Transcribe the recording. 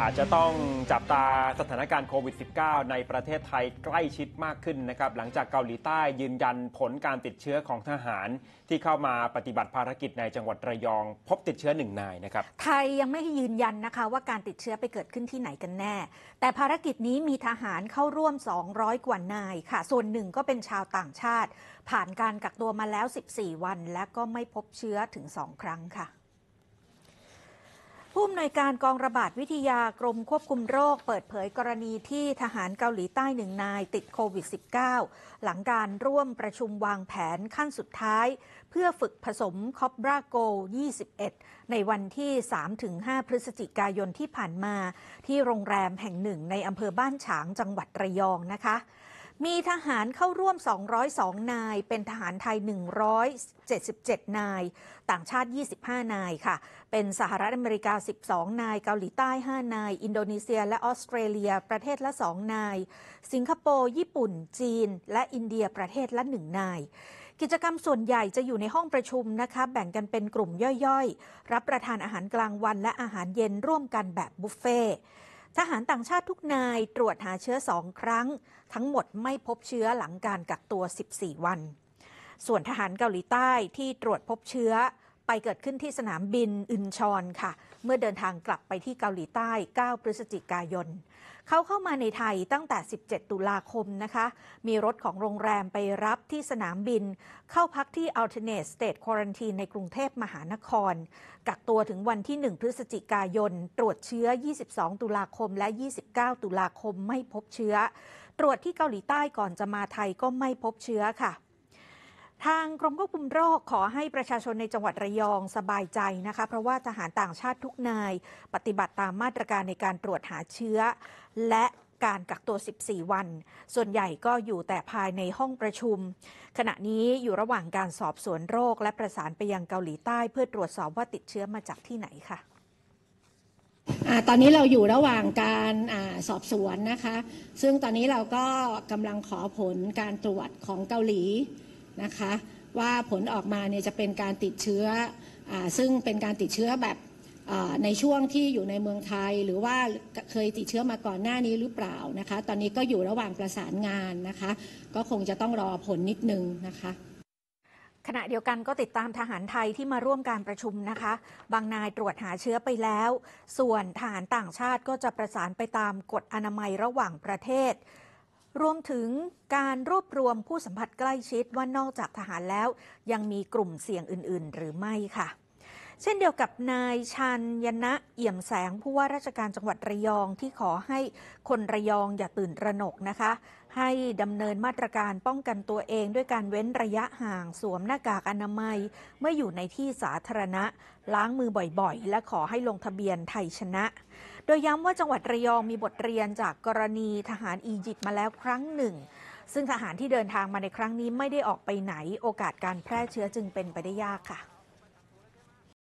อาจจะต้องจับตาสถานการณ์โควิด -19 ในประเทศไทยใกล้ชิดมากขึ้นนะครับหลังจากเกาหลีใต้ยืนยันผลการติดเชื้อของทหาร ที่เข้ามาปฏิบัติภารกิจในจังหวัดระยองพบติดเชื้อหนึ่งนายนะครับไทยยังไม่ยืนยันนะคะว่าการติดเชื้อไปเกิดขึ้นที่ไหนกันแน่ แต่ภารกิจนี้มีทหารเข้าร่วม 200 กว่านายค่ะ ส่วนหนึ่งก็เป็นชาวต่างชาติผ่านการกักตัวมาแล้ว 14 วัน และก็ไม่พบเชื้อถึง 2 ครั้งค่ะผู้อำนวยการกองระบาดวิทยากรมควบคุมโรคเปิดเผยกรณีที่ทหารเกาหลีใต้หนึ่งนายติดโควิด -19 หลังการร่วมประชุมวางแผนขั้นสุดท้ายเพื่อฝึกผสมคอบราโก21 ในวันที่ 3-5 พฤศจิกายนที่ผ่านมาที่โรงแรมแห่งหนึ่งในอำเภอบ้านฉางจังหวัดระยองนะคะมีทหารเข้าร่วม 202 นาย เป็นทหารไทย 177 นาย ต่างชาติ 25 นาย ค่ะ เป็นสหรัฐอเมริกา 12 นาย เกาหลีใต้ 5 นาย อินโดนีเซีย และออสเตรเลีย ประเทศละ 2 นาย สิงคโปร์ ญี่ปุ่น จีน และอินเดีย ประเทศละ 1 นาย กิจกรรมส่วนใหญ่จะอยู่ในห้องประชุมนะคะ แบ่งกันเป็นกลุ่มย่อยๆ รับประทานอาหารกลางวันและอาหารเย็นร่วมกันแบบบุฟเฟ่ทหารต่างชาติทุกนายตรวจหาเชื้อสองครั้ง ทั้งหมดไม่พบเชื้อหลังการกักตัว 14 วัน ส่วนทหารเกาหลีใต้ที่ตรวจพบเชื้อ ไปเกิดขึ้นที่สนามบินอึนชอนค่ะเมื่อเดินทางกลับไปที่เกาหลีใต้ 9 พฤศจิกายน เขาเข้ามาในไทยตั้งแต่ 17 ตุลาคมนะคะ มีรถของโรงแรมไปรับที่สนามบิน เข้าพักที่ alternate state quarantine ในกรุงเทพมหานคร กักตัวถึงวันที่ 1 พฤศจิกายน ตรวจเชื้อ 22 ตุลาคมและ 29 ตุลาคมไม่พบเชื้อ ตรวจที่เกาหลีใต้ก่อนจะมาไทยก็ไม่พบเชื้อค่ะทางกรมควบคุมโรคขอให้ประชาชนในจังหวัดระยองสบายใจนะคะ เพราะว่าทหารต่างชาติทุกนาย ปฏิบัติตามมาตรการในการตรวจหาเชื้อ และการกักตัว 14 วัน ส่วนใหญ่ก็อยู่แต่ภายในห้องประชุม ขณะนี้อยู่ระหว่างการสอบสวนโรค และประสานไปยังเกาหลีใต้ เพื่อตรวจสอบว่าติดเชื้อมาจากที่ไหนคะ่ะตอนนี้เราอยู่ระหว่างการอสอบสวนนะคะ ซึ่งตอนนี้เราก็กำลังขอผลการตรวจของเกาหลีนะคะว่าผลออกมาเนี่ยจะเป็นการติดเชื้ออซึ่งเป็นการติดเชื้อแบบในช่วงที่อยู่ในเมืองไทย หรือว่าเคยติดเชื้อมาก่อนหน้านี้หรือเปล่านะคะตอนนี้ก็อยู่ระหว่างประสานงานนะคะก็คงจะต้องรอผลนิดนึงนะคะขณะเดียวกันก็ติดตามทหารไทยที่มาร่วมการประชุมนะคะบางนายตรวจหาเชื้อไปแล้ว ส่วนทหารต่างชาติก็จะประสานไปตามกฎอนามัยระหว่างประเทศรวมถึงการรวบรวมผู้สัมผัสใกล้ชิดว่านอกจากทหารแล้ว ยังมีกลุ่มเสี่ยงอื่น ๆ หรือไม่ค่ะ เช่นเดียวกับนายชันยนะเอี่ยมแสงผู้ว่าราชการจังหวัดระยอง ที่ขอให้คนระยองอย่าตื่นระหนกนะคะ ให้ดำเนินมาตรการป้องกันตัวเองด้วยการเว้นระยะห่าง สวมหน้ากากอนามัยเมื่ออยู่ในที่สาธารณะ ล้างมือบ่อย ๆ และขอให้ลงทะเบียนไทยชนะโดยย้ำว่าจังหวัดระยองมีบทเรียนจากกรณีทหารอียิปต์มาแล้วครั้งหนึ่ง ซึ่งทหารที่เดินทางมาในครั้งนี้ไม่ได้ออกไปไหนโอกาสการแพร่เชื้อจึงเป็นไปได้ยากค่ะ